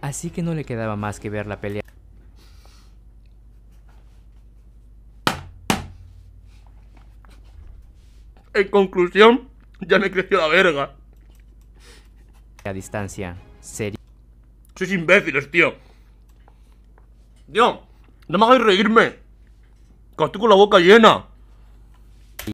así que no le quedaba más que ver la pelea. En conclusión, ya me creció la verga. A distancia, serio. Sois imbéciles, tío. Dios, no me hagáis reírme. Que estoy con la boca llena.